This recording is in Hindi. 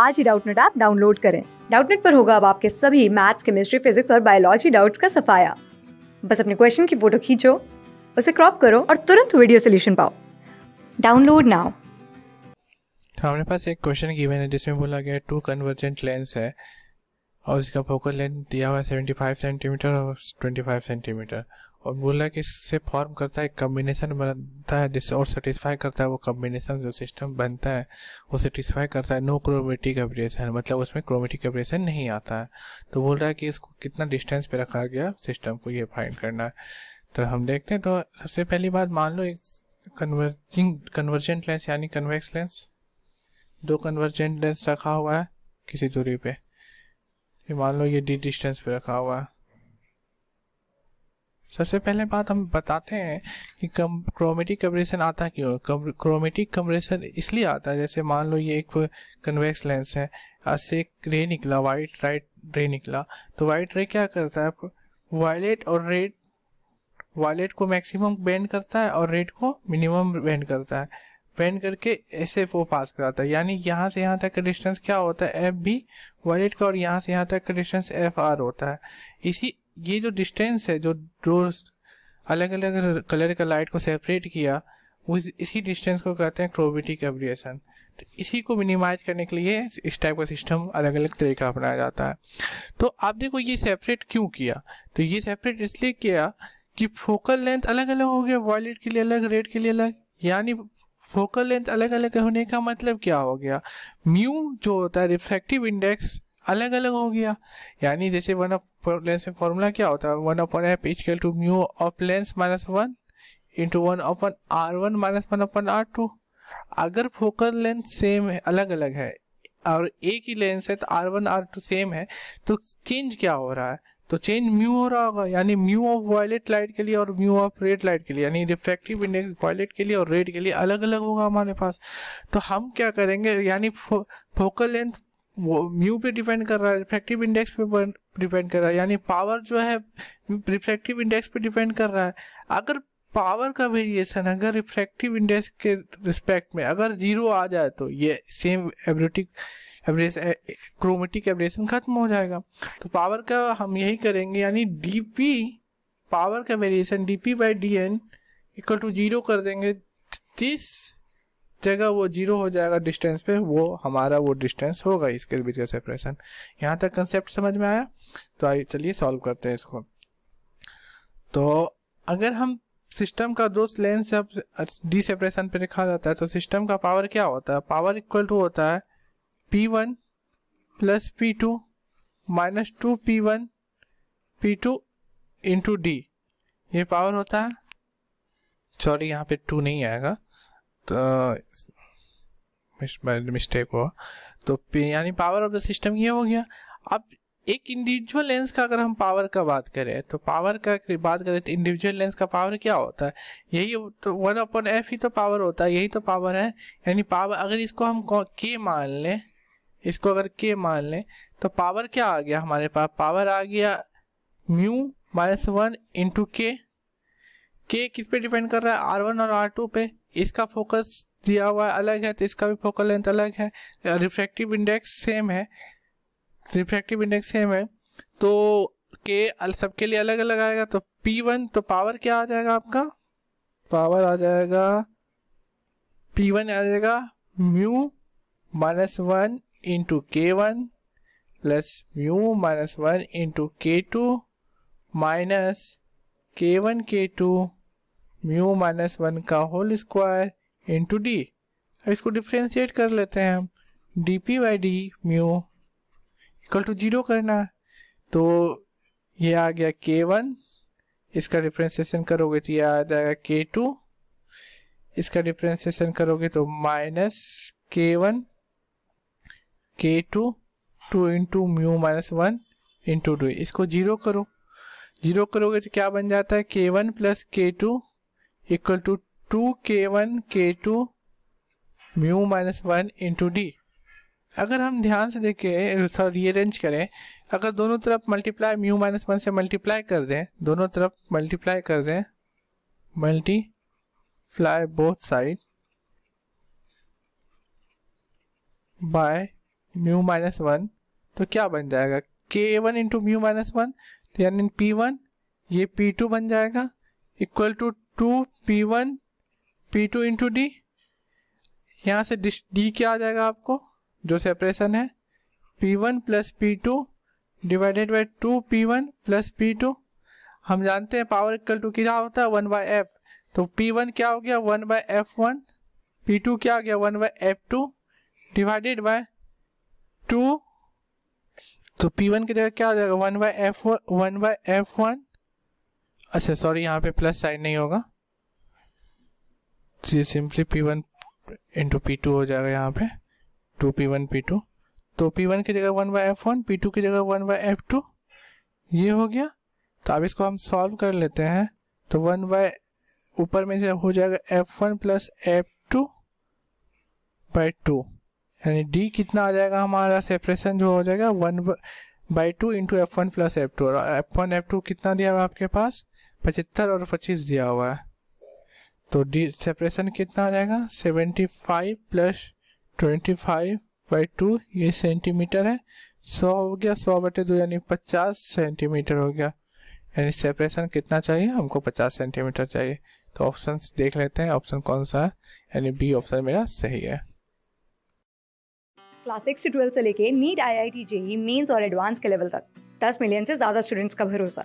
आज ही डाउटनेट ऐप डाउनलोड करें डाउटनेट पर होगा अब आपके सभी मैथ्स केमिस्ट्री फिजिक्स और बायोलॉजी डाउट्स का सफाया बस अपने क्वेश्चन की फोटो खींचो उसे क्रॉप करो और तुरंत वीडियो सोल्यूशन पाओ डाउनलोड नाउ तो हमारे पास एक क्वेश्चन गिवन है जिसमें बोला गया टू कन्वर्जेंट लेंस है और इसका फोकल लेंथ दिया हुआ है सेवेंटी फाइव सेंटीमीटर और ट्वेंटी फाइव सेंटीमीटर और बोला कि इससे फॉर्म करता है कम्बिनेशन बनता है जिससे और सेटिस्फाई करता है वो कम्बिनेशन जो सिस्टम बनता है वो सेटिस्फाई करता है नो क्रोमेटिक एब्रेशन मतलब उसमें क्रोमेटिक एब्रेशन नहीं आता है तो बोल रहा है कि इसको कितना डिस्टेंस पे रखा गया सिस्टम को ये फाइंड करना है तो हम देखते हैं तो सबसे पहली बात मान लो एक कन्वर्जिंग कन्वर्जेंट लेंस यानी कन्वेक्स लेंस दो कन्वर्जेंट लेंस रखा हुआ है किसी दूरी पे मान लो ये डी डिस्टेंस पे रखा हुआ है सबसे पहले बात हम बताते हैं कि कम क्रोमेटिक कम्प्रेशन आता क्यों क्रोमेटिक कम्प्रेशन इसलिए आता है जैसे मान लो ये एक कन्वेक्स लेंस है आज से एक रे निकला वाइट राइट रे निकला तो वाइट रे क्या करता है वायलेट और रेड वायलेट को मैक्सिमम बेंड करता है और रेड को मिनिमम बेंड करता है बेंड करके ऐसे वो पास कराता है यानी यहाँ से यहाँ तक का डिस्टेंस क्या होता है एफ बी वायलेट का और यहाँ से यहाँ तक का डिस्टेंस एफ आर होता है इसी ये जो डिस्टेंस है जो जो अलग अलग कलर का लाइट को सेपरेट किया वो इसी डिस्टेंस को कहते हैं क्रोविटिक एब्रिएशन तो इसी को मिनिमाइज करने के लिए इस टाइप का सिस्टम अलग अलग तरीका अपनाया जाता है तो आप देखो ये सेपरेट क्यों किया तो ये सेपरेट इसलिए किया कि फोकल लेंथ अलग अलग हो गया वॉयलेट के लिए अलग रेड के लिए अलग यानी फोकल लेंथ अलग अलग होने का मतलब क्या हो गया म्यू जो होता है रिफ्लेक्टिव इंडेक्स अलग अलग हो गया यानी जैसे वन ऑफ लेंस में फॉर्मूला क्या होता है one upon F is to mu of lens minus one into one upon R one minus one upon R two अगर फोकल लेंथ सेम है अलग अलग है और एक ही लेंस है तो R one R two same है तो चेंज क्या हो रहा है तो चेंज म्यू हो रहा होगा यानी म्यू ऑफ वायलेट लाइट के लिए और म्यू ऑफ रेड लाइट के लिए यानी रिफ्रेक्टिव इंडेक्स वायलेट के लिए और रेड के लिए अलग अलग होगा हमारे पास तो हम क्या करेंगे यानी फो, फोकल लेंथ म्यू पे डिपेंड कर रहा है रिफ्रेक्टिव इंडेक्स पे डिपेंड कर रहा है यानी पावर जो है रिफ्रैक्टिव इंडेक्स पे डिपेंड कर रहा है अगर पावर का वेरिएशन अगर रिफ्रैक्टिव इंडेक्स के रिस्पेक्ट में अगर जीरो आ जाए तो ये same aberratic average chromatic aberration खत्म हो जाएगा तो पावर का हम यही करेंगे यानी डी पावर का variation DP by D N equal to zero कर देंगे दिस जगह वो जीरो हो जाएगा डिस्टेंस पे वो हमारा वो डिस्टेंस होगा इसके बीच का सेपरेशन यहाँ तक कंसेप्ट समझ में आया तो आइए चलिए सॉल्व करते हैं इसको तो अगर हम सिस्टम का दो लेंस से डी सेपरेशन पे लिखा जाता है तो सिस्टम का पावर क्या होता है पावर इक्वल टू होता है P one plus P two minus two P one P two into D ये पावर होता है सॉरी यहाँ पे टू नहीं आएगा तो मिस्टेक हुआ तो यानी पावर ऑफ द सिस्टम ये हो गया अब एक इंडिविजुअल लेंस का अगर हम पावर का बात करें तो पावर का बात करें तो इंडिविजुअल लेंस का पावर क्या होता है यही तो वन अपॉन एफ ही तो पावर होता है यही तो पावर है यानी पावर अगर इसको हम के मान लें इसको अगर के मान लें तो पावर क्या आ गया हमारे पास पावर आ गया म्यू माइनस वन इंटू के के किस पे डिपेंड कर रहा है आर वन और आर टू पे इसका फोकस दिया हुआ है अलग है तो इसका भी फोकल लेंथ अलग है रिफ्रैक्टिव इंडेक्स सेम है रिफ्रैक्टिव इंडेक्स सेम है तो के सबके लिए अलग अलग आएगा तो पी वन तो पावर क्या आ जाएगा आपका पावर आ जाएगा पी वन आ जाएगा mu minus one into K one plus mu minus one into K two minus K one K two mu minus one का होल स्क्वायर इंटू डी अब इसको डिफ्रेंशिएट कर लेते हैं हम D P by D mu equal to zero करना तो ये आ गया के वन इसका डिफ्रेंसिएशन करोगे तो ये आ जाएगा के टू इसका डिफ्रेंसिएशन करोगे तो minus K one K two two into mu minus one into two इसको जीरो करो जीरो करोगे तो क्या बन जाता है K one plus K two equal to two K one K two mu minus one into D अगर हम ध्यान से देखें सॉरी रीअरेंज करें अगर दोनों तरफ मल्टीप्लाई म्यू माइनस वन से मल्टीप्लाई कर दें दोनों तरफ मल्टीप्लाई कर दें multiply both side by mu minus one तो क्या बन जाएगा K one into mu minus one यानी पी वन ये पी टू बन जाएगा equal to two P one P two into D यहाँ से डी क्या आ जाएगा आपको जो सेपरेशन है P one plus P two divided by two P one plus P two हम जानते हैं पावर इक्वल टू क्या होता है वन बाई एफ तो पी वन क्या हो गया one by F one P two क्या हो गया one by F two divided by two तो पी वन की जगह क्या हो जाएगा one by F one by F one अच्छा सॉरी यहाँ पे प्लस साइन नहीं होगा ये simply P one into P two हो जाएगा यहाँ पे two P one P two तो पी वन की जगह one by F one P two की जगह वन बाई एफ टू ये हो गया तो अब इसको हम सॉल्व कर लेते हैं तो वन बाय ऊपर में से हो जाएगा F one plus F two by two यानी डी कितना आ जाएगा हमारा सेपरेशन जो हो जाएगा one by two into F one plus F two और एफ वन एफ टू कितना दिया है आपके पास पचहत्तर और पच्चीस दिया हुआ है तो डी सेपरेशन कितना आ जाएगा seventy five plus twenty five by two ये सेंटीमीटर है सौ हो गया सौ बटे दो यानी पचास सेंटीमीटर हो गया यानी सेपरेशन कितना चाहिए हमको पचास सेंटीमीटर चाहिए तो ऑप्शन देख लेते हैं ऑप्शन कौन सा है यानी बी ऑप्शन मेरा सही है क्लास सिक्स से ट्वेल्थ से लेके NEET I I T JEE mains और एडवांस के लेवल तक दस मिलियन से ज़्यादा स्टूडेंट्स का भरोसा